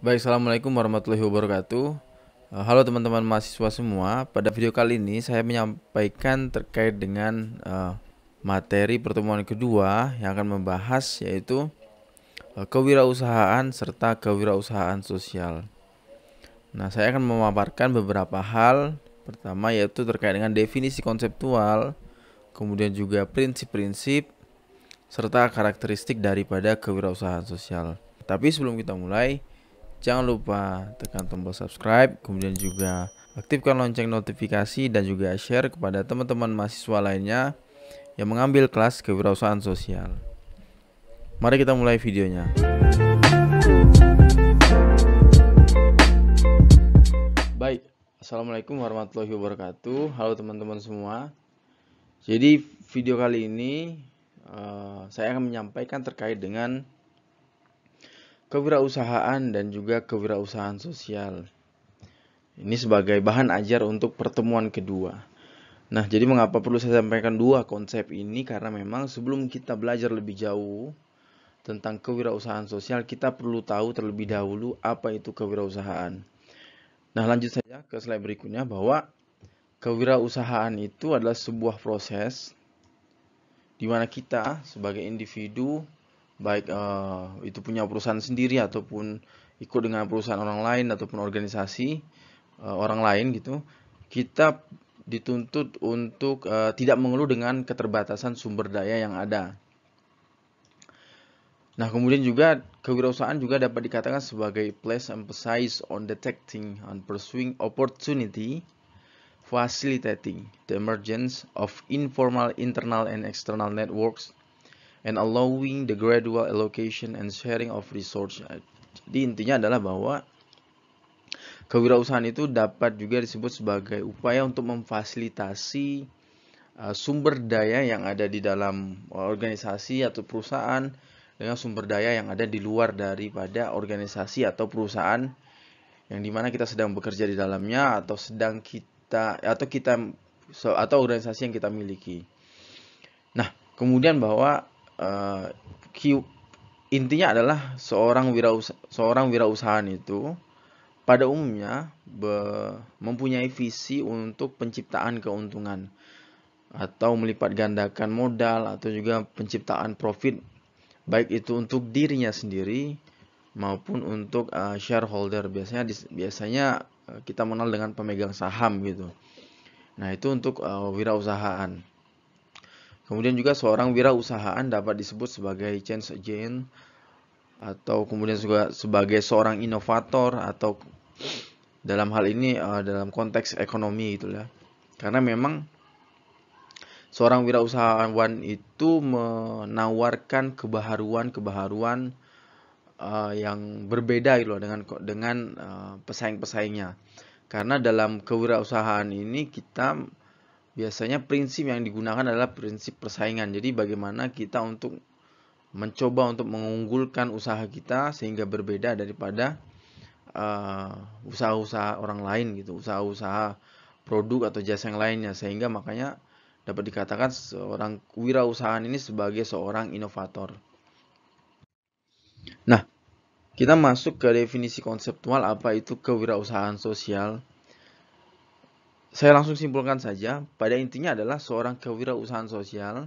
Baik, Assalamualaikum warahmatullahi wabarakatuh eh, Halo teman-teman mahasiswa semua Pada video kali ini saya menyampaikan terkait dengan uh, materi pertemuan kedua Yang akan membahas yaitu uh, kewirausahaan serta kewirausahaan sosial Nah, saya akan memaparkan beberapa hal Pertama yaitu terkait dengan definisi konseptual Kemudian juga prinsip-prinsip Serta karakteristik daripada kewirausahaan sosial Tapi sebelum kita mulai Jangan lupa tekan tombol subscribe, kemudian juga aktifkan lonceng notifikasi dan juga share kepada teman-teman mahasiswa lainnya yang mengambil kelas kewirausahaan sosial. Mari kita mulai videonya. Baik, Assalamualaikum warahmatullahi wabarakatuh. Halo teman-teman semua. Jadi video kali ini uh, saya akan menyampaikan terkait dengan kewirausahaan dan juga kewirausahaan sosial. Ini sebagai bahan ajar untuk pertemuan kedua. Nah, jadi mengapa perlu saya sampaikan dua konsep ini karena memang sebelum kita belajar lebih jauh tentang kewirausahaan sosial, kita perlu tahu terlebih dahulu apa itu kewirausahaan. Nah, lanjut saja ke slide berikutnya bahwa kewirausahaan itu adalah sebuah proses di mana kita sebagai individu baik uh, itu punya perusahaan sendiri ataupun ikut dengan perusahaan orang lain ataupun organisasi uh, orang lain gitu kita dituntut untuk uh, tidak mengeluh dengan keterbatasan sumber daya yang ada. Nah, kemudian juga kewirausahaan juga dapat dikatakan sebagai place emphasize on detecting and pursuing opportunity, facilitating the emergence of informal internal and external networks and allowing the gradual allocation and sharing of resource. Jadi intinya adalah bahwa kewirausahaan itu dapat juga disebut sebagai upaya untuk memfasilitasi uh, sumber daya yang ada di dalam uh, organisasi atau perusahaan dengan sumber daya yang ada di luar daripada organisasi atau perusahaan yang dimana kita sedang bekerja di dalamnya atau sedang kita atau kita atau organisasi yang kita miliki. Nah, kemudian bahwa uh, intinya adalah seorang wirausaha seorang wirausahaan itu pada umumnya be, mempunyai visi untuk penciptaan keuntungan atau melipat gandakan modal atau juga penciptaan profit baik itu untuk dirinya sendiri maupun untuk uh, shareholder biasanya biasanya eh, kita mengenal dengan pemegang saham gitu. Nah, itu untuk uh, wirausahaan. Kemudian juga seorang wirausahaan dapat disebut sebagai change agent atau kemudian juga sebagai seorang inovator atau dalam hal ini eh, dalam konteks ekonomi gitu ya. Karena memang seorang wirausahawan itu menawarkan kebaharuan-kebaharuan eh, yang berbeda gitu loh dengan dengan eh, pesaing-pesaingnya. Karena dalam kewirausahaan ini kita biasanya prinsip yang digunakan adalah prinsip persaingan. Jadi bagaimana kita untuk mencoba untuk mengunggulkan usaha kita sehingga berbeda daripada eh, usaha-usaha orang lain gitu, usaha-usaha produk atau jasa yang lainnya sehingga makanya dapat dikatakan seorang wirausahaan ini sebagai seorang inovator. Nah, kita masuk ke definisi konseptual apa itu kewirausahaan sosial. Saya langsung simpulkan saja, pada intinya adalah seorang kewirausahaan sosial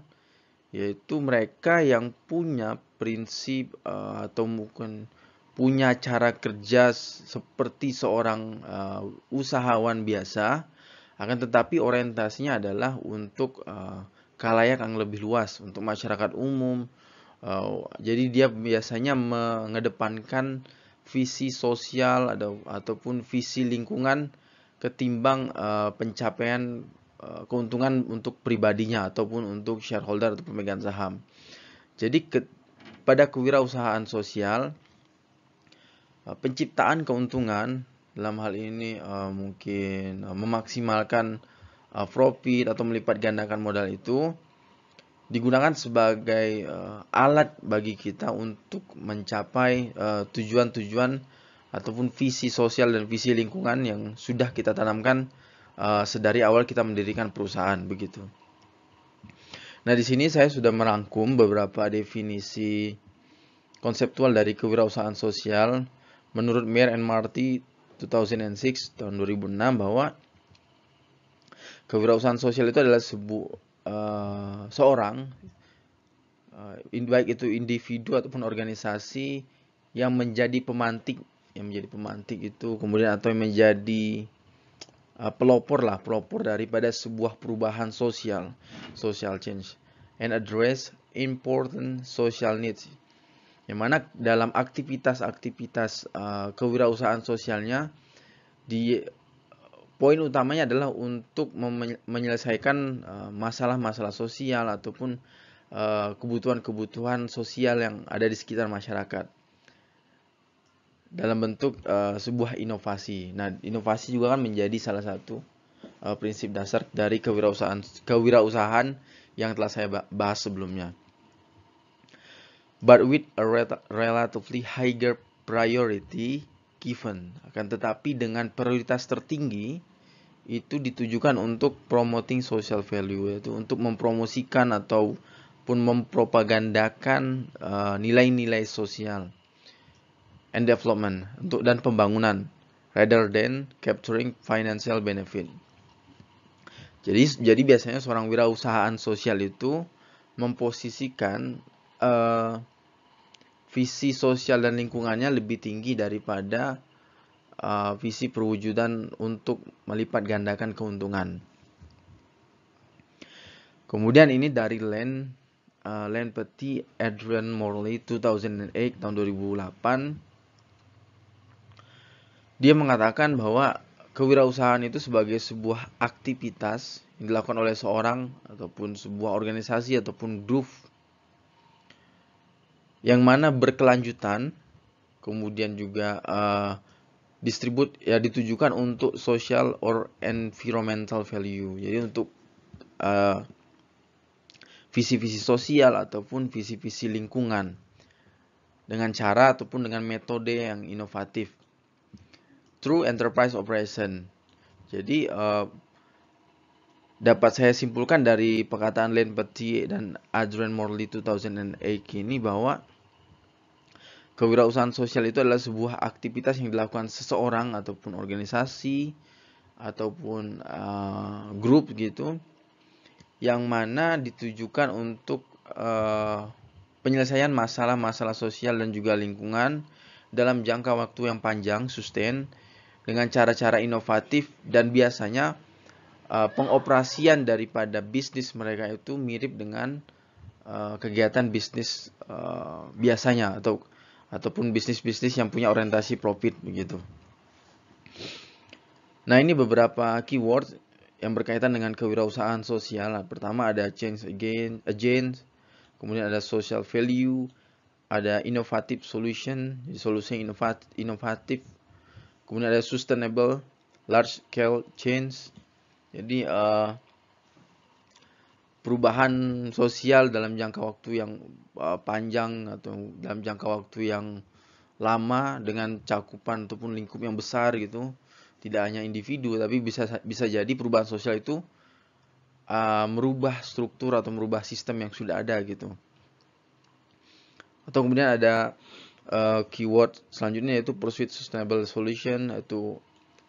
yaitu mereka yang punya prinsip uh, atau mungkin punya cara kerja seperti seorang uh, usahawan biasa akan tetapi orientasinya adalah untuk uh, kalayak yang lebih luas untuk masyarakat umum uh, jadi dia biasanya mengedepankan visi sosial atau ataupun visi lingkungan ketimbang uh, pencapaian uh, keuntungan untuk pribadinya ataupun untuk shareholder atau pemegang saham. Jadi ke, pada kewirausahaan sosial uh, penciptaan keuntungan dalam hal ini uh, mungkin uh, memaksimalkan uh, profit atau melipat gandakan modal itu digunakan sebagai uh, alat bagi kita untuk mencapai tujuan-tujuan uh, tujuan -tujuan ataupun visi sosial dan visi lingkungan yang sudah kita tanamkan uh, sedari awal kita mendirikan perusahaan begitu. Nah, di sini saya sudah merangkum beberapa definisi konseptual dari kewirausahaan sosial menurut Mayer and Marty 2006 tahun 2006 bahwa kewirausahaan sosial itu adalah sebuah eh, uh, seorang uh, baik itu individu ataupun organisasi yang menjadi pemantik yang menjadi pemantik itu kemudian atau yang menjadi uh, pelopor lah pelopor daripada sebuah perubahan sosial social change and address important social needs yang mana dalam aktivitas-aktivitas uh, kewirausahaan sosialnya di poin utamanya adalah untuk menyelesaikan uh, masalah-masalah uh, sosial ataupun uh, kebutuhan-kebutuhan sosial yang ada di sekitar masyarakat dalam bentuk uh, sebuah inovasi. Nah, inovasi juga kan menjadi salah satu uh, prinsip dasar dari kewirausahaan kewirausahaan yang telah saya bahas sebelumnya. But with a relatively higher priority given, akan tetapi dengan prioritas tertinggi itu ditujukan untuk promoting social value yaitu untuk mempromosikan ataupun mempropagandakan eh, nilai-nilai uh, nilai -nilai sosial and development untuk dan pembangunan rather than capturing financial benefit. Jadi jadi biasanya seorang wirausahaan sosial itu memposisikan uh, visi sosial dan lingkungannya lebih tinggi daripada uh, visi perwujudan untuk melipat gandakan keuntungan. Kemudian ini dari Len uh, Len Petit Adrian Morley 2008 tahun 2008 dia mengatakan bahwa kewirausahaan itu sebagai sebuah aktivitas yang dilakukan oleh seorang ataupun sebuah organisasi ataupun grup yang mana berkelanjutan kemudian juga uh, distribut ya ditujukan untuk social or environmental value jadi untuk visi eh, visi-visi sosial ataupun visi-visi lingkungan dengan cara ataupun dengan metode yang inovatif through enterprise operation. Jadi uh, dapat saya simpulkan dari perkataan Len Petit dan Adrian Morley 2008 ini bahwa kewirausahaan sosial itu adalah sebuah aktivitas yang dilakukan seseorang ataupun organisasi ataupun uh, grup gitu yang mana ditujukan untuk uh, penyelesaian masalah-masalah sosial dan juga lingkungan dalam jangka waktu yang panjang sustain dengan cara-cara inovatif dan biasanya uh, pengoperasian daripada bisnis mereka itu mirip dengan uh, kegiatan bisnis uh, biasanya atau ataupun bisnis-bisnis yang punya orientasi profit begitu. Nah, ini beberapa keyword yang berkaitan dengan kewirausahaan sosial. Nah, pertama ada change again, agent, kemudian ada social value, ada innovative solution, solusi inovatif kemudian ada sustainable large scale change jadi uh, perubahan sosial dalam jangka waktu yang uh, panjang atau dalam jangka waktu yang lama dengan cakupan ataupun lingkup yang besar gitu tidak hanya individu tapi bisa bisa jadi perubahan sosial itu uh, merubah struktur atau merubah sistem yang sudah ada gitu atau kemudian ada uh, keyword selanjutnya yaitu pursuit sustainable solution yaitu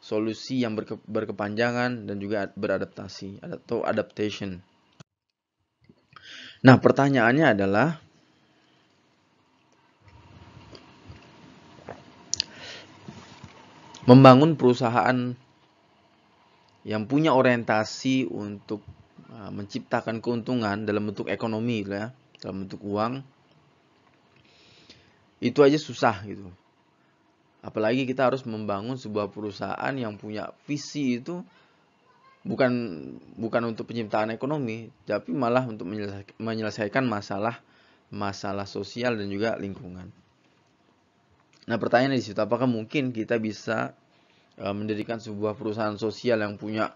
solusi yang berke berkepanjangan dan juga beradaptasi atau adaptation. Nah, pertanyaannya adalah membangun perusahaan yang punya orientasi untuk eh, menciptakan keuntungan dalam bentuk ekonomi ya, dalam bentuk uang itu aja susah gitu apalagi kita harus membangun sebuah perusahaan yang punya visi itu bukan bukan untuk penciptaan ekonomi tapi malah untuk menyelesaikan masalah masalah sosial dan juga lingkungan nah pertanyaan di situ apakah mungkin kita bisa e, mendirikan sebuah perusahaan sosial yang punya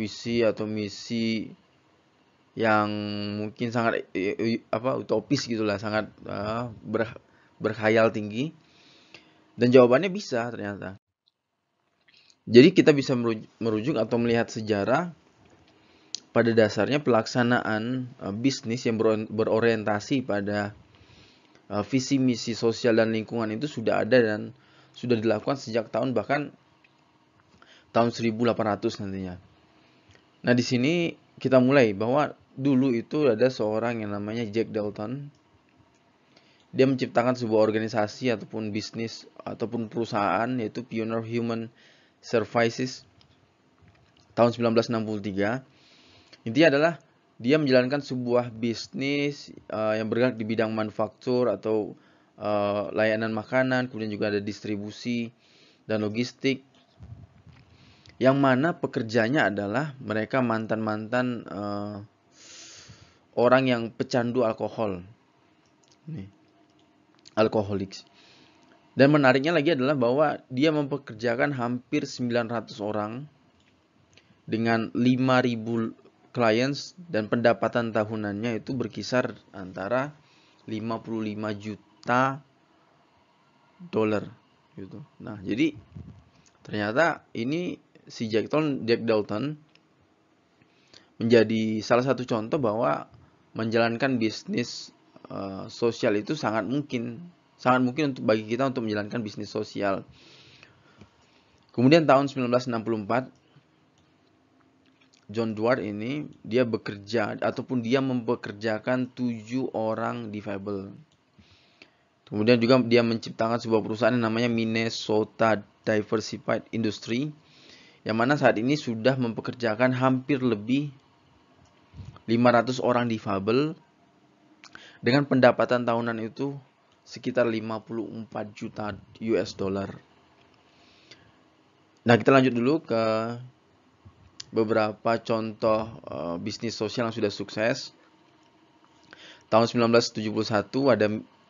visi atau misi yang mungkin sangat e, apa utopis gitulah sangat e, ber, berkhayal tinggi? Dan jawabannya bisa ternyata. Jadi kita bisa merujuk atau melihat sejarah pada dasarnya pelaksanaan eh, bisnis yang berorientasi pada eh, visi misi sosial dan lingkungan itu sudah ada dan sudah dilakukan sejak tahun bahkan tahun 1800 nantinya. Nah, di sini kita mulai bahwa dulu itu ada seorang yang namanya Jack Dalton dia menciptakan sebuah organisasi ataupun bisnis ataupun perusahaan yaitu Pioneer Human Services tahun 1963. Intinya adalah dia menjalankan sebuah bisnis uh, yang bergerak di bidang manufaktur atau uh, layanan makanan, kemudian juga ada distribusi dan logistik. Yang mana pekerjanya adalah mereka mantan-mantan uh, orang yang pecandu alkohol. Nih alkoholik. Dan menariknya lagi adalah bahwa dia mempekerjakan hampir 900 orang dengan 5000 clients dan pendapatan tahunannya itu berkisar antara 55 juta dolar gitu. Nah, jadi ternyata ini si Jack Dalton, Jack Dalton menjadi salah satu contoh bahwa menjalankan bisnis Eh, sosial itu sangat mungkin, sangat mungkin untuk bagi kita untuk menjalankan bisnis sosial. Kemudian tahun 1964 John Dward ini dia bekerja ataupun dia mempekerjakan tujuh orang difabel. Kemudian juga dia menciptakan sebuah perusahaan yang namanya Minnesota Diversified Industry yang mana saat ini sudah mempekerjakan hampir lebih 500 orang difabel dengan pendapatan tahunan itu sekitar 54 juta US dollar. Nah, kita lanjut dulu ke beberapa contoh bisnis sosial yang sudah sukses. Tahun 1971 ada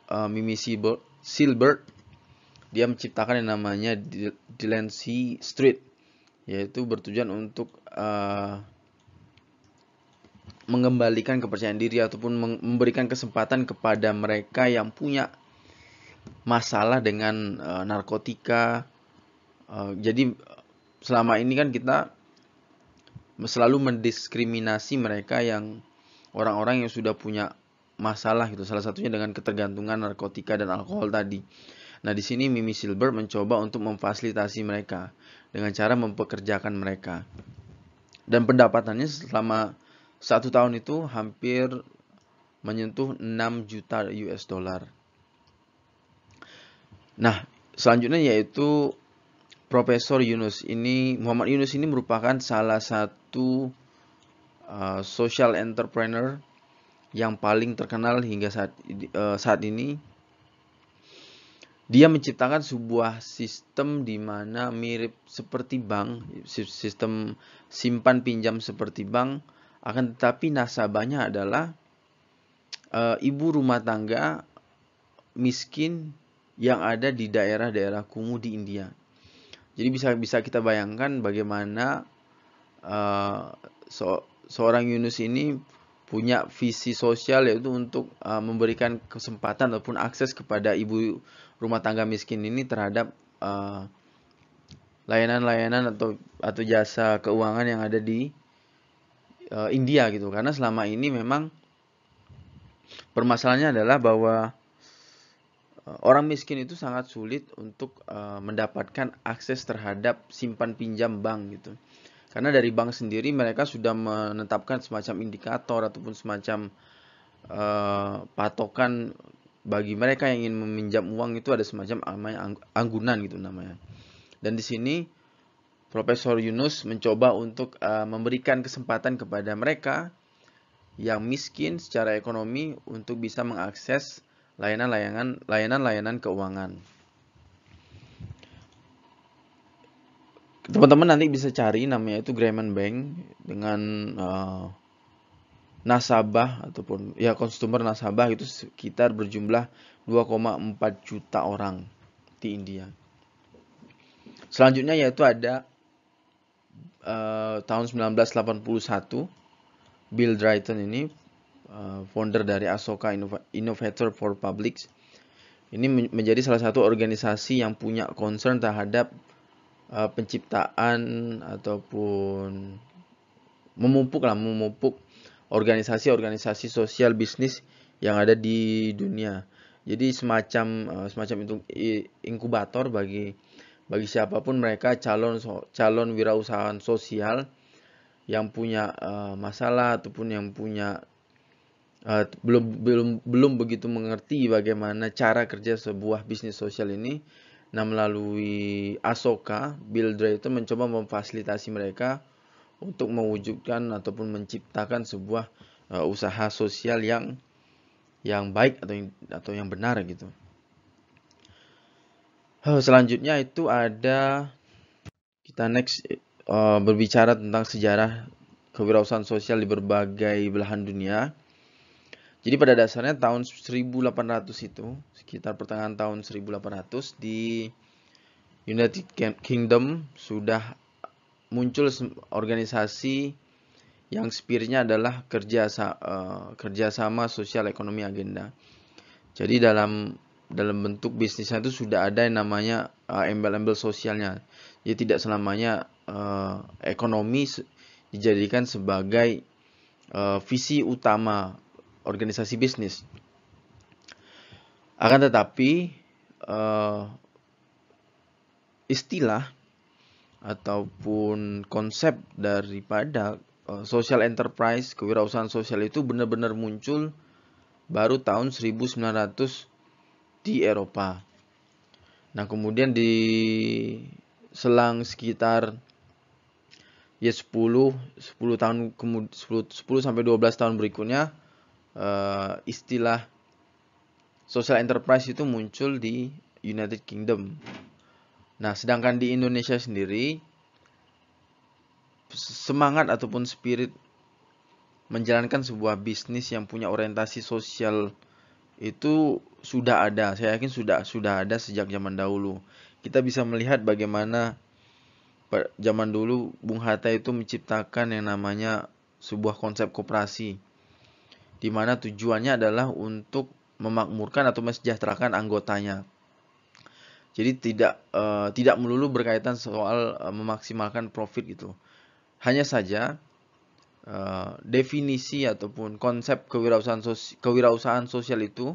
uh, Mimi Silbert. Dia menciptakan yang namanya Delancey Street, yaitu bertujuan untuk mengembalikan kepercayaan diri ataupun memberikan kesempatan kepada mereka yang punya masalah dengan uh, narkotika. Uh, jadi eh, selama ini kan kita selalu mendiskriminasi mereka yang orang-orang yang sudah punya masalah gitu. Salah satunya dengan ketergantungan narkotika dan alkohol tadi. Nah, di sini Mimi Silver mencoba untuk memfasilitasi mereka dengan cara mempekerjakan mereka. Dan pendapatannya selama satu tahun itu hampir menyentuh 6 juta US dollar. Nah, selanjutnya yaitu Profesor Yunus ini Muhammad Yunus ini merupakan salah satu uh, social entrepreneur yang paling terkenal hingga saat uh, saat ini. Dia menciptakan sebuah sistem di mana mirip seperti bank, sistem simpan pinjam seperti bank akan tetapi nasabahnya adalah e, ibu rumah tangga miskin yang ada di daerah-daerah kumuh di India. Jadi bisa bisa kita bayangkan bagaimana uh, so, seorang Yunus ini punya visi sosial yaitu untuk uh, memberikan kesempatan ataupun akses kepada ibu rumah tangga miskin ini terhadap layanan-layanan uh, layanan -layanan atau atau jasa keuangan yang ada di uh, India gitu karena selama ini memang permasalahannya adalah bahwa eh, orang miskin itu sangat sulit untuk uh, mendapatkan akses terhadap simpan pinjam bank gitu karena dari bank sendiri mereka sudah menetapkan semacam indikator ataupun semacam uh, patokan bagi mereka yang ingin meminjam uang itu ada semacam anggunan gitu namanya dan di sini Profesor Yunus mencoba untuk uh, memberikan kesempatan kepada mereka yang miskin secara ekonomi untuk bisa mengakses layanan-layanan layanan-layanan keuangan. Teman-teman nanti bisa cari namanya itu Grameen Bank dengan uh, nasabah ataupun ya konsumen nasabah itu sekitar berjumlah 2,4 juta orang di India. Selanjutnya yaitu ada Eh, tahun 1981 Bill Drayton ini uh, founder dari Asoka Innov Innovator for Publics ini menjadi salah satu organisasi yang punya concern terhadap uh, penciptaan ataupun memupuk lah memupuk organisasi-organisasi sosial bisnis yang ada di dunia. Jadi semacam semacam itu inkubator bagi bagi siapapun mereka calon calon wirausahawan sosial yang punya uh, masalah ataupun yang punya uh, belum belum belum begitu mengerti bagaimana cara kerja sebuah bisnis sosial ini nah melalui Asoka Builder itu mencoba memfasilitasi mereka untuk mewujudkan ataupun menciptakan sebuah uh, usaha sosial yang yang baik atau yang, atau yang benar gitu. Eh, selanjutnya itu ada kita next uh, berbicara tentang sejarah kewirausahaan sosial di berbagai belahan dunia. Jadi pada dasarnya tahun 1800 itu, sekitar pertengahan tahun 1800 di United Kingdom sudah muncul organisasi yang spiritnya adalah kerja uh, eh, kerjasama sosial ekonomi agenda. Jadi dalam dalam bentuk bisnisnya itu sudah ada yang namanya uh, embel-embel uh, sosialnya. Jadi tidak selamanya uh, ekonomi dijadikan sebagai uh, visi utama organisasi bisnis. Akan tetapi uh, istilah ataupun konsep daripada uh, social enterprise kewirausahaan sosial itu benar-benar muncul baru tahun 1900 di Eropa. Nah, kemudian di selang sekitar ya 10 10 tahun 10, 10 sampai 12 tahun berikutnya uh, istilah social enterprise itu muncul di United Kingdom. Nah, sedangkan di Indonesia sendiri semangat ataupun spirit menjalankan sebuah bisnis yang punya orientasi sosial itu sudah ada. Saya yakin sudah sudah ada sejak zaman dahulu. Kita bisa melihat bagaimana zaman dulu Bung Hatta itu menciptakan yang namanya sebuah konsep koperasi di mana tujuannya adalah untuk memakmurkan atau mensejahterakan anggotanya. Jadi tidak uh, tidak melulu berkaitan soal uh, memaksimalkan profit gitu. Hanya saja Eh, definisi ataupun konsep kewirausahaan sosial, kewirausahaan sosial itu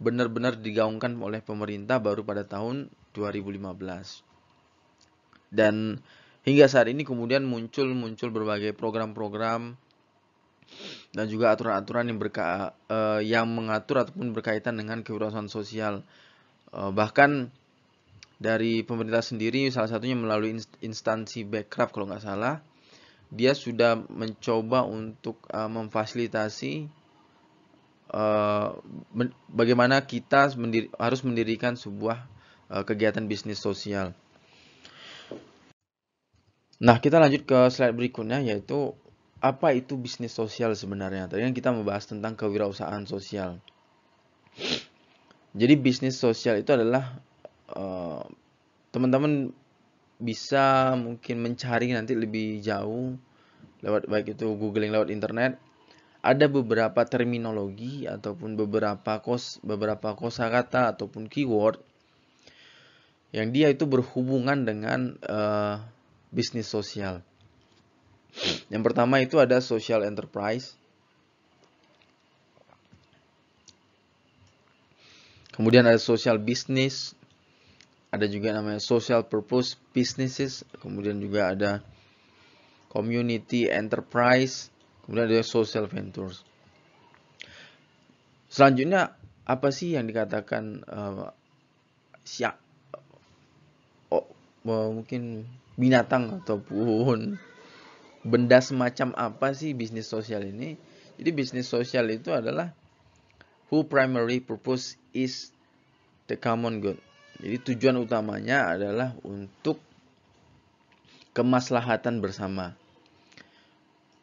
benar-benar digaungkan oleh pemerintah baru pada tahun 2015. Dan hingga saat ini kemudian muncul-muncul berbagai program-program dan juga aturan-aturan yang eh, yang mengatur ataupun berkaitan dengan kewirausahaan sosial. Eh, bahkan dari pemerintah sendiri salah satunya melalui instansi backcraft kalau nggak salah dia sudah mencoba untuk uh, memfasilitasi uh, men bagaimana kita mendiri harus mendirikan sebuah uh, kegiatan bisnis sosial. Nah, kita lanjut ke slide berikutnya yaitu apa itu bisnis sosial sebenarnya? Tadi kan kita membahas tentang kewirausahaan sosial. Jadi bisnis sosial itu adalah uh, teman -teman bisa mungkin mencari nanti lebih jauh lewat baik itu googling lewat internet ada beberapa terminologi ataupun beberapa kos beberapa kosakata ataupun keyword yang dia itu berhubungan dengan uh, bisnis sosial. Yang pertama itu ada social enterprise. Kemudian ada social business ada juga namanya social purpose businesses, kemudian juga ada community enterprise, kemudian ada social ventures. Selanjutnya apa sih yang dikatakan uh, eh, siak? Oh, eh, mungkin binatang ataupun benda semacam apa sih bisnis sosial ini? Jadi bisnis sosial itu adalah who primary purpose is the common good jadi tujuan utamanya adalah untuk kemaslahatan bersama.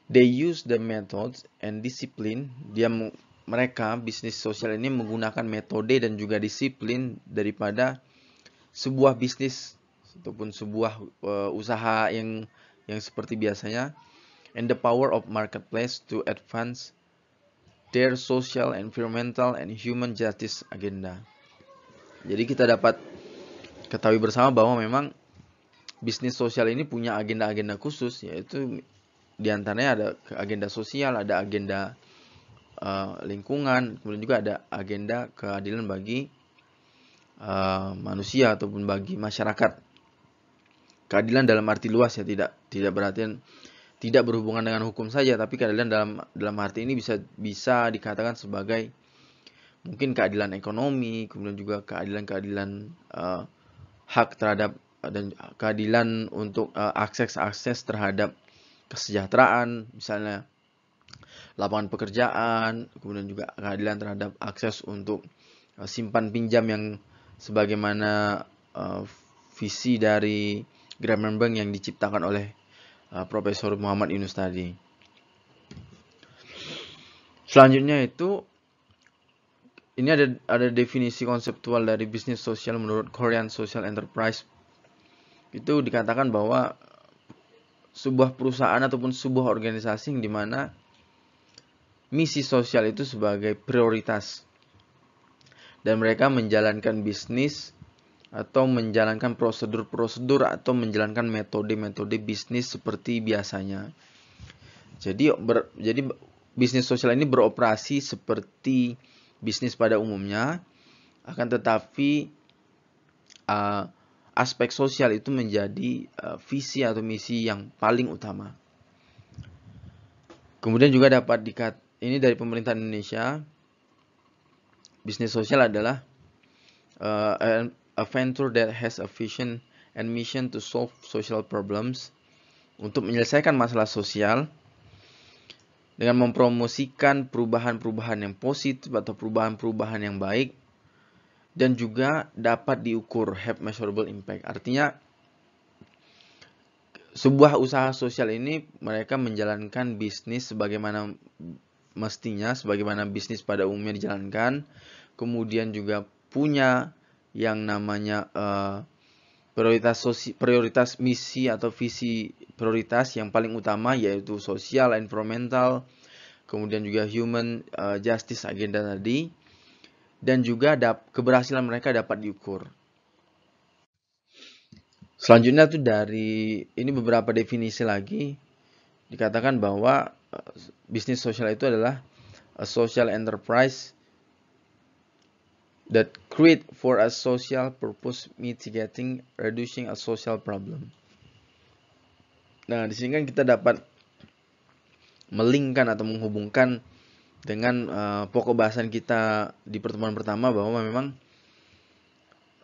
They use the methods and discipline. Dia mereka bisnis sosial ini menggunakan metode dan juga disiplin daripada sebuah bisnis ataupun sebuah uh, usaha yang yang seperti biasanya and the power of marketplace to advance their social, environmental, and human justice agenda. Jadi kita dapat ketahui bersama bahwa memang bisnis sosial ini punya agenda-agenda khusus yaitu diantaranya ada agenda sosial, ada agenda uh, lingkungan, kemudian juga ada agenda keadilan bagi uh, manusia ataupun bagi masyarakat. Keadilan dalam arti luas ya tidak tidak berarti tidak berhubungan dengan hukum saja, tapi keadilan dalam dalam arti ini bisa bisa dikatakan sebagai mungkin keadilan ekonomi, kemudian juga keadilan-keadilan uh, hak terhadap dan keadilan untuk uh, akses-akses terhadap kesejahteraan, misalnya lapangan pekerjaan, kemudian juga keadilan terhadap akses untuk uh, simpan pinjam yang sebagaimana uh, visi dari Grameen Bank yang diciptakan oleh uh, Profesor Muhammad Yunus tadi. Selanjutnya itu ini ada ada definisi konseptual dari bisnis sosial menurut Korean Social Enterprise. Itu dikatakan bahwa sebuah perusahaan ataupun sebuah organisasi yang dimana misi sosial itu sebagai prioritas dan mereka menjalankan bisnis atau menjalankan prosedur-prosedur atau menjalankan metode-metode bisnis seperti biasanya. Jadi ber, jadi bisnis sosial ini beroperasi seperti bisnis pada umumnya, akan tetapi uh, aspek sosial itu menjadi uh, visi atau misi yang paling utama. Kemudian juga dapat dikat ini dari pemerintah Indonesia, bisnis sosial adalah uh, an, a venture that has a vision and mission to solve social problems untuk menyelesaikan masalah sosial dengan mempromosikan perubahan-perubahan yang positif atau perubahan-perubahan yang baik dan juga dapat diukur have measurable impact. Artinya sebuah usaha sosial ini mereka menjalankan bisnis sebagaimana mestinya, sebagaimana bisnis pada umumnya dijalankan, kemudian juga punya yang namanya uh, prioritas sosi, prioritas misi atau visi prioritas yang paling utama yaitu sosial, environmental, kemudian juga human uh, justice agenda tadi dan juga dap, keberhasilan mereka dapat diukur. Selanjutnya tuh dari ini beberapa definisi lagi dikatakan bahwa eh, bisnis sosial itu adalah a eh, social enterprise that create for a social purpose mitigating reducing a social problem. Nah, di sini kan kita dapat melingkan atau menghubungkan dengan uh, pokok bahasan kita di pertemuan pertama bahwa memang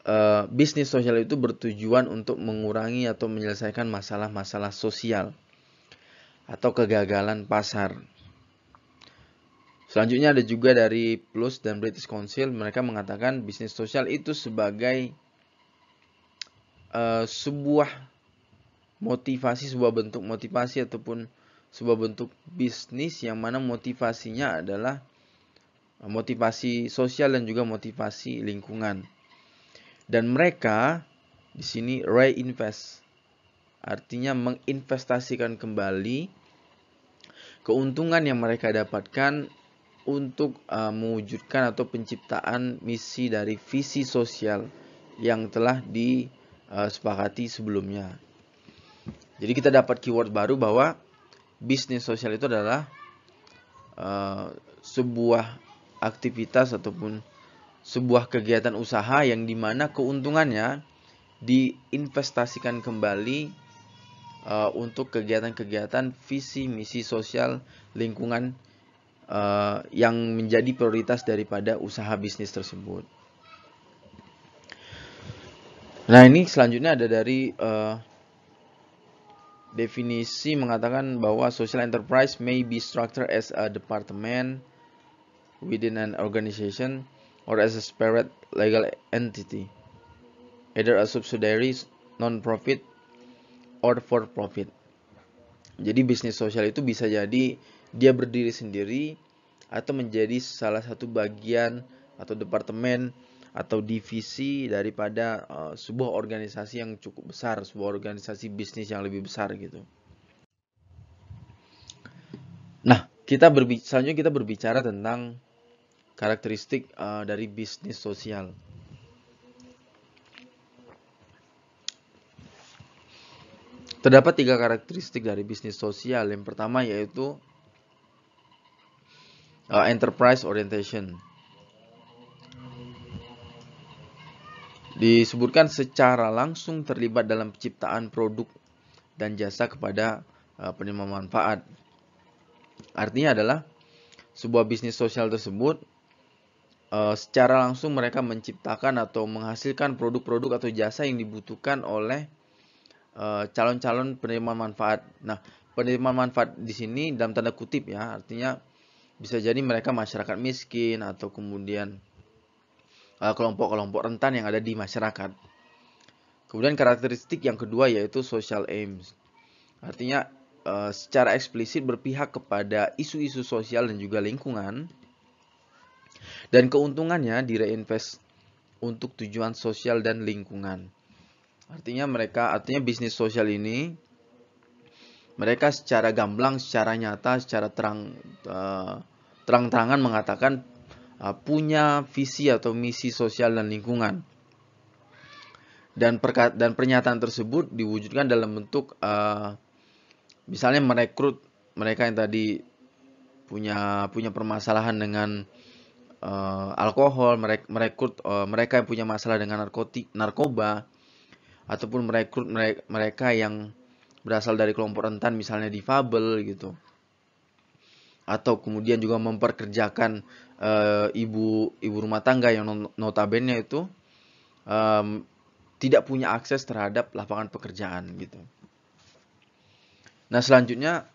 uh, bisnis sosial itu bertujuan untuk mengurangi atau menyelesaikan masalah-masalah sosial atau kegagalan pasar. Selanjutnya ada juga dari PLUS dan British Council, mereka mengatakan bisnis sosial itu sebagai uh, sebuah motivasi, sebuah bentuk motivasi ataupun sebuah bentuk bisnis yang mana motivasinya adalah eh, motivasi sosial dan juga motivasi lingkungan. Dan mereka di sini reinvest, artinya menginvestasikan kembali keuntungan yang mereka dapatkan untuk uh, mewujudkan atau penciptaan misi dari visi sosial yang telah disepakati uh, sebelumnya. Jadi kita dapat keyword baru bahwa bisnis sosial itu adalah uh, sebuah aktivitas ataupun sebuah kegiatan usaha yang dimana keuntungannya diinvestasikan kembali uh, untuk kegiatan-kegiatan visi misi sosial lingkungan uh, yang menjadi prioritas daripada usaha bisnis tersebut. Nah, ini selanjutnya ada dari uh, definisi mengatakan bahwa social enterprise may be structured as a department within an organization or as a separate legal entity, either a subsidiary, non-profit, or for profit. Jadi bisnis sosial itu bisa jadi dia berdiri sendiri atau menjadi salah satu bagian atau departemen atau divisi daripada uh, sebuah organisasi yang cukup besar, sebuah organisasi bisnis yang lebih besar gitu. Nah, kita berbicara, kita berbicara tentang karakteristik uh, dari bisnis sosial. Terdapat tiga karakteristik dari bisnis sosial. Yang pertama yaitu uh, enterprise orientation. Disebutkan secara langsung terlibat dalam penciptaan produk dan jasa kepada uh, penerima manfaat. Artinya adalah sebuah bisnis sosial tersebut uh, secara langsung mereka menciptakan atau menghasilkan produk-produk atau jasa yang dibutuhkan oleh uh, calon-calon uh, penerima manfaat. Nah, penerima manfaat di sini dalam tanda kutip ya, artinya bisa jadi mereka masyarakat miskin atau kemudian eh, kelompok-kelompok rentan yang ada di masyarakat. Kemudian karakteristik yang kedua yaitu social aims. Artinya eh, secara eksplisit berpihak kepada isu-isu sosial dan juga lingkungan. Dan keuntungannya direinvest untuk tujuan sosial dan lingkungan. Artinya mereka artinya bisnis sosial ini mereka secara gamblang, secara nyata, secara terang uh, terang-terangan mengatakan uh, punya visi atau misi sosial dan lingkungan. Dan dan pernyataan tersebut diwujudkan dalam bentuk uh, misalnya merekrut mereka yang tadi punya punya permasalahan dengan uh, alkohol, merekrut uh, mereka yang punya masalah dengan narkotik, narkoba ataupun merekrut mereka yang berasal dari kelompok rentan misalnya difabel gitu atau kemudian juga memperkerjakan uh, ibu ibu rumah tangga yang notabene itu um, tidak punya akses terhadap lapangan pekerjaan gitu. Nah selanjutnya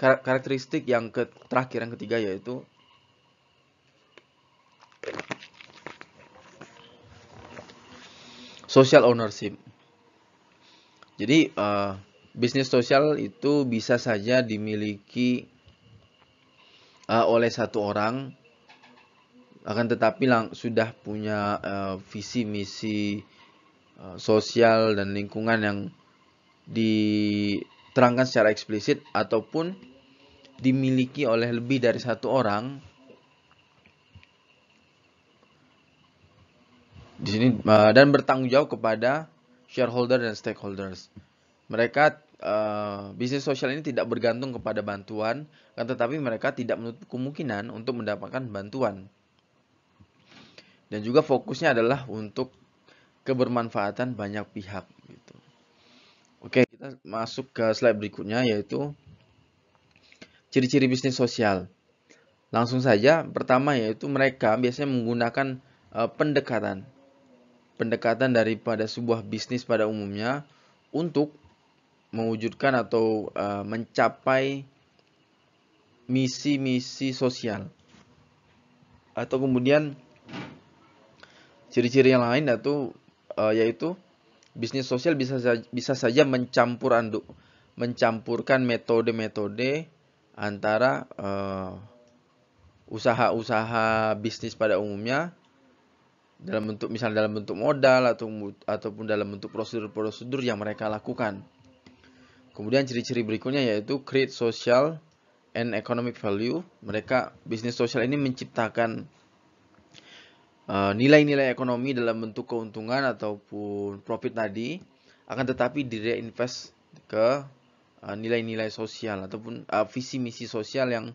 kar karakteristik yang ke terakhir yang ketiga yaitu social ownership. Jadi uh, bisnis sosial itu bisa saja dimiliki uh, oleh satu orang, akan tetapi lang sudah punya uh, visi misi uh, sosial dan lingkungan yang diterangkan secara eksplisit ataupun dimiliki oleh lebih dari satu orang. Di sini dan bertanggung jawab kepada shareholder dan stakeholders. Mereka uh, bisnis sosial ini tidak bergantung kepada bantuan, kan tetapi mereka tidak menutup kemungkinan untuk mendapatkan bantuan. Dan juga fokusnya adalah untuk kebermanfaatan banyak pihak gitu. Oke, kita masuk ke slide berikutnya yaitu ciri-ciri bisnis sosial. Langsung saja, pertama yaitu mereka biasanya menggunakan uh, pendekatan pendekatan daripada sebuah bisnis pada umumnya untuk mewujudkan atau uh, mencapai misi-misi sosial atau kemudian ciri-ciri yang lain yaitu uh, yaitu bisnis sosial bisa saja, bisa saja mencampur anduk mencampurkan metode-metode antara eh, usaha-usaha bisnis pada umumnya dalam bentuk misalnya dalam bentuk modal atau ataupun dalam bentuk prosedur-prosedur yang mereka lakukan. Kemudian ciri-ciri berikutnya yaitu create social and economic value. Mereka bisnis sosial ini menciptakan eh, nilai-nilai uh, ekonomi dalam bentuk keuntungan ataupun profit tadi, akan tetapi direinvest ke eh, nilai-nilai uh, sosial ataupun uh, visi misi sosial yang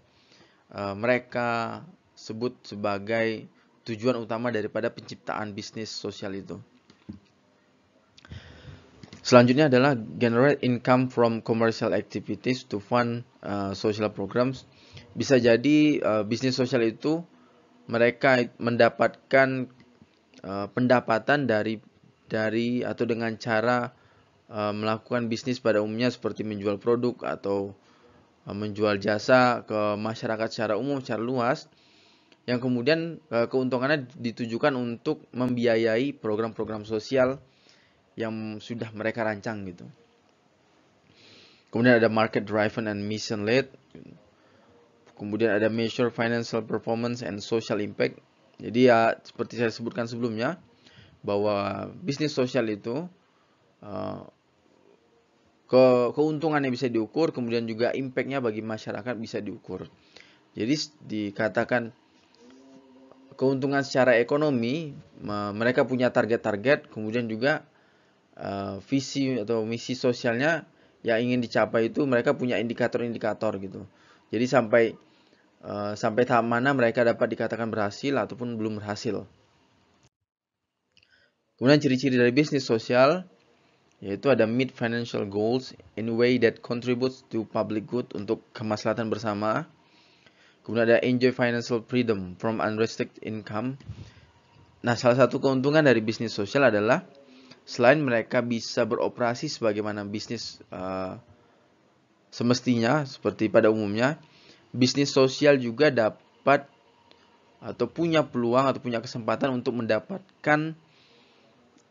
uh, mereka sebut sebagai tujuan utama daripada penciptaan bisnis sosial itu. Selanjutnya adalah generate income from commercial activities to fund uh, social programs. Bisa jadi uh, bisnis sosial itu mereka mendapatkan uh, pendapatan dari dari atau dengan cara uh, melakukan bisnis pada umumnya seperti menjual produk atau uh, menjual jasa ke masyarakat secara umum secara luas yang kemudian e, keuntungannya ditujukan untuk membiayai program-program sosial yang sudah mereka rancang gitu. Kemudian ada market driven and mission led. Kemudian ada measure financial performance and social impact. Jadi ya seperti saya sebutkan sebelumnya bahwa bisnis sosial itu uh, ke keuntungannya bisa diukur, kemudian juga impactnya bagi masyarakat bisa diukur. Jadi dikatakan keuntungan secara ekonomi, mereka punya target-target, kemudian juga uh, visi atau misi sosialnya yang ingin dicapai itu mereka punya indikator-indikator gitu. Jadi sampai uh, sampai tahap mana mereka dapat dikatakan berhasil ataupun belum berhasil. Kemudian ciri-ciri dari bisnis sosial yaitu ada meet financial goals in a way that contributes to public good untuk kemaslahatan bersama Kemudian ada enjoy financial freedom from unrestricted income. Nah, salah satu keuntungan dari bisnis sosial adalah selain mereka bisa beroperasi sebagaimana bisnis uh, semestinya seperti pada umumnya, bisnis sosial juga dapat atau punya peluang atau punya kesempatan untuk mendapatkan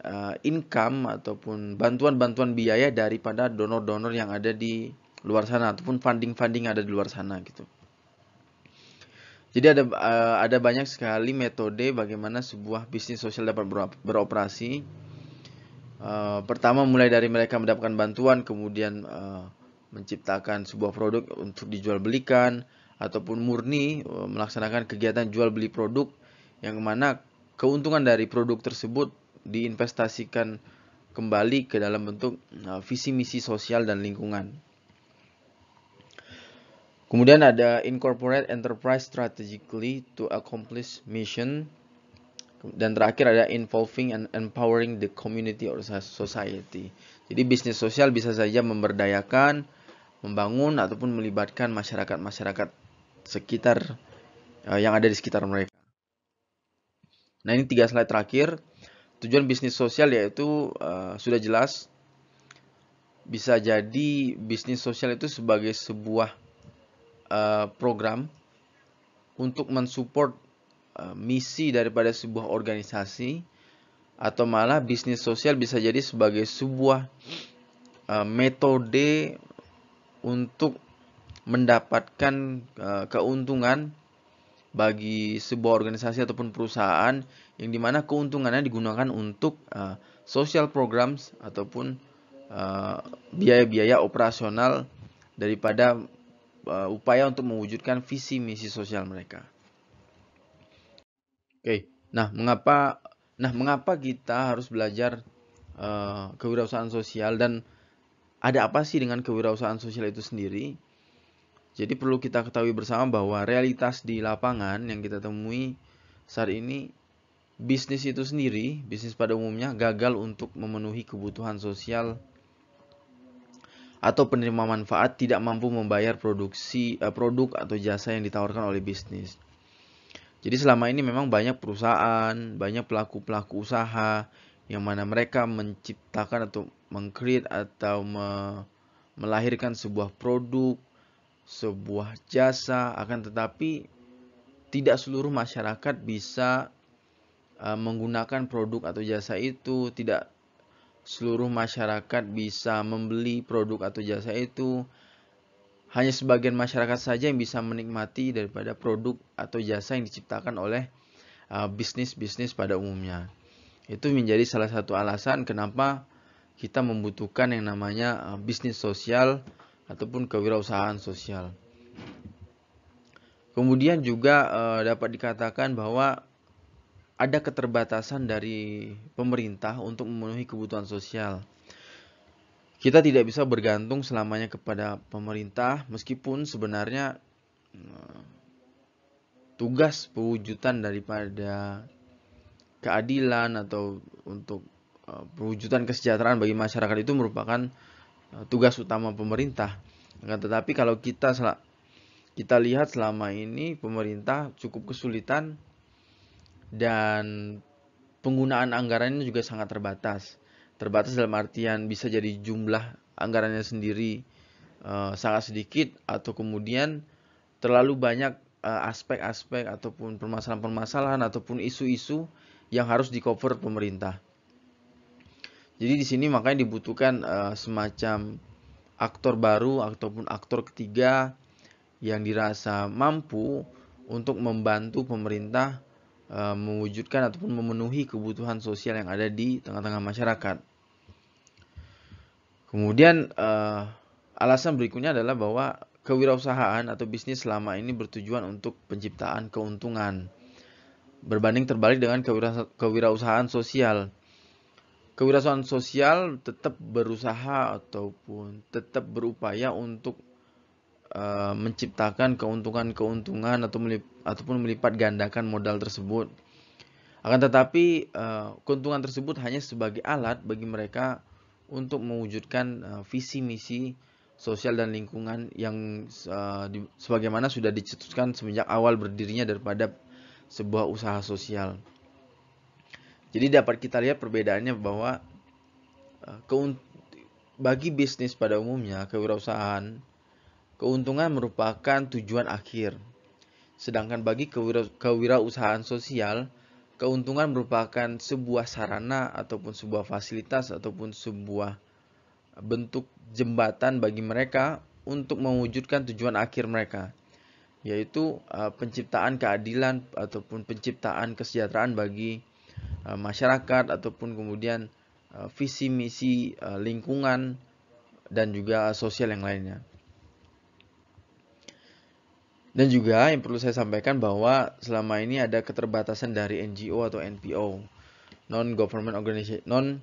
uh, income ataupun bantuan-bantuan biaya daripada donor-donor yang ada di luar sana ataupun funding-funding ada di luar sana gitu. Jadi ada uh, ada banyak sekali metode bagaimana sebuah bisnis sosial dapat beroperasi. Uh, pertama mulai dari mereka mendapatkan bantuan, kemudian uh, menciptakan sebuah produk untuk dijual belikan ataupun murni uh, melaksanakan kegiatan jual beli produk yang mana keuntungan dari produk tersebut diinvestasikan kembali ke dalam bentuk uh, visi misi sosial dan lingkungan. Kemudian ada incorporate enterprise strategically to accomplish mission. Dan terakhir ada involving and empowering the community or society. Jadi bisnis sosial bisa saja memberdayakan, membangun ataupun melibatkan masyarakat-masyarakat sekitar uh, yang ada di sekitar mereka. Nah ini tiga slide terakhir. Tujuan bisnis sosial yaitu uh, sudah jelas bisa jadi bisnis sosial itu sebagai sebuah Eh, program untuk mensupport uh, misi daripada sebuah organisasi atau malah bisnis sosial bisa jadi sebagai sebuah uh, metode untuk mendapatkan uh, keuntungan bagi sebuah organisasi ataupun perusahaan yang dimana keuntungannya digunakan untuk uh, social programs ataupun biaya-biaya uh, operasional daripada uh, upaya untuk mewujudkan visi misi sosial mereka. Oke, nah mengapa nah mengapa kita harus belajar uh, kewirausahaan sosial dan ada apa sih dengan kewirausahaan sosial itu sendiri? Jadi perlu kita ketahui bersama bahwa realitas di lapangan yang kita temui saat ini bisnis itu sendiri, bisnis pada umumnya gagal untuk memenuhi kebutuhan sosial atau penerima manfaat tidak mampu membayar produksi eh, produk atau jasa yang ditawarkan oleh bisnis. Jadi selama ini memang banyak perusahaan, banyak pelaku-pelaku usaha yang mana mereka menciptakan atau mengcreate atau me melahirkan sebuah produk, sebuah jasa, akan tetapi tidak seluruh masyarakat bisa uh, menggunakan produk atau jasa itu, tidak seluruh masyarakat bisa membeli produk atau jasa itu hanya sebagian masyarakat saja yang bisa menikmati daripada produk atau jasa yang diciptakan oleh uh, bisnis-bisnis uh, pada umumnya. Itu menjadi salah satu alasan kenapa kita membutuhkan yang namanya uh, bisnis sosial ataupun kewirausahaan sosial. Kemudian juga uh, dapat dikatakan bahwa ada keterbatasan dari pemerintah untuk memenuhi kebutuhan sosial. Kita tidak bisa bergantung selamanya kepada pemerintah, meskipun sebenarnya eh, tugas pewujudan daripada keadilan atau untuk eh, perwujudan kesejahteraan bagi masyarakat itu merupakan eh, tugas utama pemerintah. tetapi kalau kita kita lihat selama ini pemerintah cukup kesulitan dan penggunaan anggarannya juga sangat terbatas. Terbatas dalam artian bisa jadi jumlah anggarannya sendiri uh, sangat sedikit atau kemudian terlalu banyak eh, aspek-aspek uh, ataupun permasalahan-permasalahan ataupun isu-isu yang harus di-cover pemerintah. Jadi di sini makanya dibutuhkan uh, semacam aktor baru ataupun aktor ketiga yang dirasa mampu untuk membantu pemerintah Eh, mewujudkan ataupun memenuhi kebutuhan sosial yang ada di tengah-tengah masyarakat. Kemudian uh, alasan berikutnya adalah bahwa kewirausahaan atau bisnis selama ini bertujuan untuk penciptaan keuntungan. Berbanding terbalik dengan kewirausahaan sosial. Kewirausahaan sosial tetap berusaha ataupun tetap berupaya untuk Eh, menciptakan keuntungan-keuntungan atau melip, ataupun melipat gandakan modal tersebut. Akan tetapi uh, keuntungan tersebut hanya sebagai alat bagi mereka untuk mewujudkan uh, visi misi sosial dan lingkungan yang uh, di, sebagaimana sudah dicetuskan semenjak awal berdirinya daripada sebuah usaha sosial. Jadi dapat kita lihat perbedaannya bahwa uh, bagi bisnis pada umumnya kewirausahaan Keuntungan merupakan tujuan akhir. Sedangkan bagi kewira kewirausahaan sosial, keuntungan merupakan sebuah sarana ataupun sebuah fasilitas ataupun sebuah bentuk jembatan bagi mereka untuk mewujudkan tujuan akhir mereka, yaitu uh, penciptaan keadilan ataupun penciptaan kesejahteraan bagi uh, masyarakat ataupun kemudian uh, visi misi lingkungan dan juga sosial yang lainnya. Dan juga yang perlu saya sampaikan bahwa selama ini ada keterbatasan dari NGO atau NPO, non government organization, non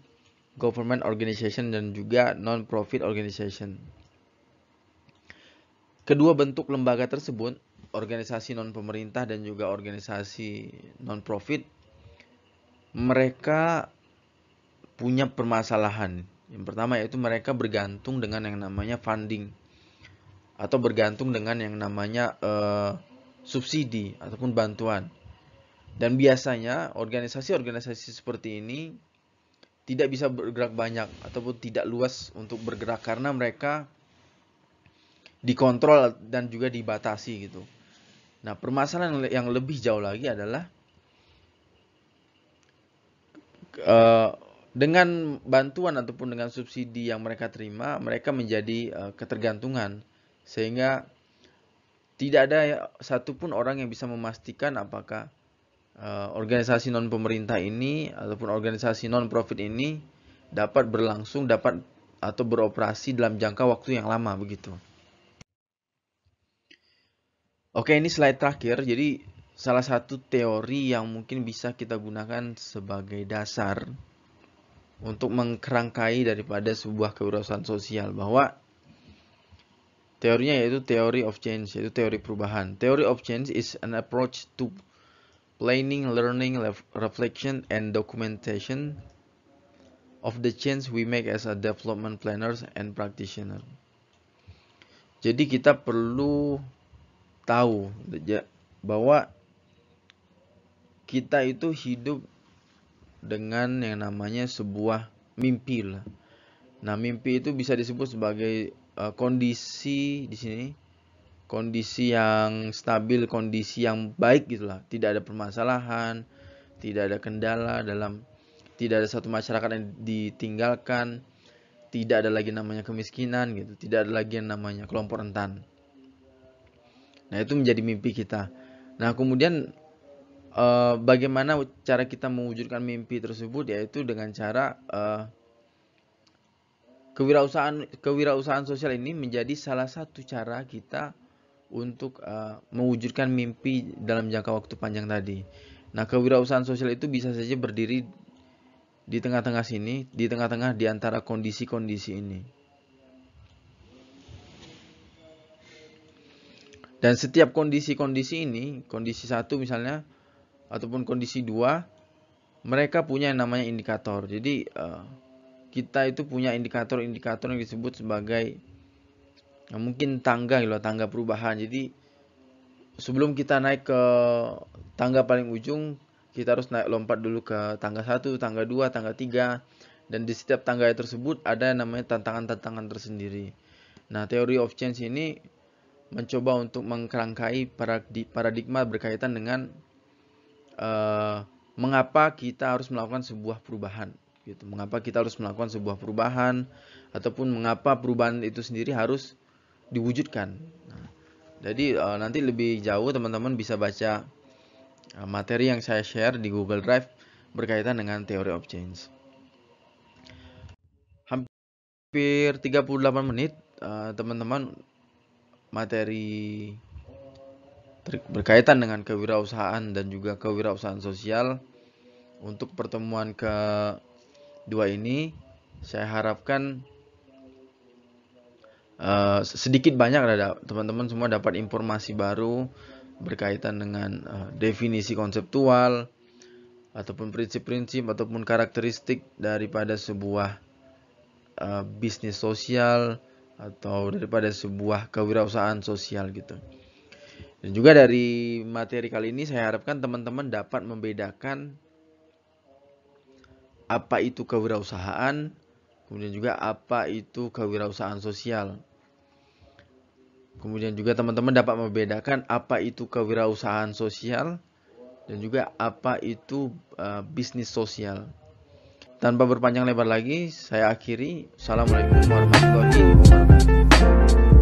government organization dan juga non profit organization. Kedua bentuk lembaga tersebut, organisasi non pemerintah dan juga organisasi non profit, mereka punya permasalahan. Yang pertama yaitu mereka bergantung dengan yang namanya funding atau bergantung dengan yang namanya uh, subsidi ataupun bantuan. Dan biasanya organisasi-organisasi seperti ini tidak bisa bergerak banyak ataupun tidak luas untuk bergerak karena mereka dikontrol dan juga dibatasi gitu. Nah, permasalahan yang lebih jauh lagi adalah uh, dengan bantuan ataupun dengan subsidi yang mereka terima, mereka menjadi uh, ketergantungan sehingga tidak ada satupun orang yang bisa memastikan apakah uh, organisasi non pemerintah ini ataupun organisasi non profit ini dapat berlangsung dapat atau beroperasi dalam jangka waktu yang lama begitu. Oke, ini slide terakhir. Jadi salah satu teori yang mungkin bisa kita gunakan sebagai dasar untuk mengkerangkai daripada sebuah kewirausahaan sosial bahwa Teorinya yaitu theory of change, yaitu teori perubahan. Theory of change is an approach to planning, learning, reflection, and documentation of the change we make as a development planners and practitioner. Jadi kita perlu tahu bahwa kita itu hidup dengan yang namanya sebuah mimpi lah. Nah, mimpi itu bisa disebut sebagai Eh, kondisi di sini kondisi yang stabil, kondisi yang baik gitulah. Tidak ada permasalahan, tidak ada kendala dalam tidak ada satu masyarakat yang ditinggalkan, tidak ada lagi namanya kemiskinan gitu, tidak ada lagi yang namanya kelompok rentan. Nah, itu menjadi mimpi kita. Nah, kemudian eh, bagaimana cara kita mewujudkan mimpi tersebut yaitu dengan cara eh, Kewirausahaan kewirausahaan sosial ini menjadi salah satu cara kita untuk uh, mewujudkan mimpi dalam jangka waktu panjang tadi. Nah, kewirausahaan sosial itu bisa saja berdiri di tengah-tengah sini, di tengah-tengah di antara kondisi-kondisi ini. Dan setiap kondisi-kondisi ini, kondisi satu misalnya ataupun kondisi dua, mereka punya yang namanya indikator. Jadi uh, kita itu punya indikator-indikator yang disebut sebagai ya mungkin tangga gitu loh tangga perubahan jadi sebelum kita naik ke tangga paling ujung kita harus naik lompat dulu ke tangga 1, tangga 2, tangga 3 dan di setiap tangga tersebut ada yang namanya tantangan-tantangan tersendiri nah teori of change ini mencoba untuk mengkerangkai paradigma berkaitan dengan uh, mengapa kita harus melakukan sebuah perubahan Gitu. Mengapa kita harus melakukan sebuah perubahan ataupun mengapa perubahan itu sendiri harus diwujudkan. Nah, jadi uh, nanti lebih jauh teman-teman bisa baca uh, materi yang saya share di Google Drive berkaitan dengan teori of change. Hampir 38 menit eh, teman-teman uh, materi berkaitan dengan kewirausahaan dan juga kewirausahaan sosial untuk pertemuan ke dua ini saya harapkan uh, sedikit banyak ada teman-teman semua dapat informasi baru berkaitan dengan uh, definisi konseptual ataupun prinsip-prinsip ataupun karakteristik daripada sebuah uh, bisnis sosial atau daripada sebuah kewirausahaan sosial gitu. Dan juga dari materi kali ini saya harapkan teman-teman dapat membedakan apa itu kewirausahaan, kemudian juga apa itu kewirausahaan sosial. Kemudian juga teman-teman dapat membedakan apa itu kewirausahaan sosial dan juga apa itu uh, bisnis sosial. Tanpa berpanjang lebar lagi, saya akhiri. Assalamualaikum warahmatullahi wabarakatuh.